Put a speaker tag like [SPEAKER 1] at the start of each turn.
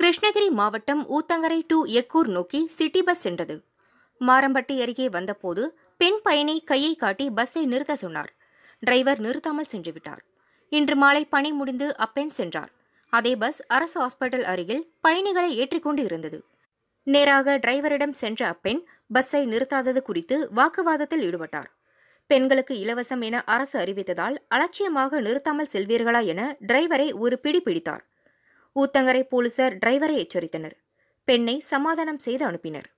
[SPEAKER 1] கிருஷ்ணகிரி மாவட்டம் ஊத்தங்கரை டு எக்கூர் நோக்கி city bus சென்றது மாரம்பட்டி அருகே வந்தபோது பெண் பயணி கையை காட்டி பஸ்ஸை நிறுத்த சொன்னார் டிரைவர் நிறுத்தாமல் சென்றுவிட்டார் இன்று மாலை பணி முடிந்து அப்பெண் சென்றார் அதே பஸ் அரசு ஹாஸ்பிட்டல் அருகில் பயணிகளை ஏற்றிக்கொண்டு இருந்தது நேராக டிரைவரிடம் சென்ற அப்பெண் பஸ்ஸை நிறுத்தாதது குறித்து வாக்குவாதத்தில் ஈடுபட்டார் பெண்களுக்கு இலவசம் என அரசு அறிவித்ததால் அலட்சியமாக நிறுத்தாமல் செல்வீர்களா என டிரைவரை ஒரு பிடி பிடித்தார் ஊத்தங்கரை போலீசார் டிரைவரை எச்சரித்தனர் பெண்ணை சமாதானம் செய்து அனுப்பினர்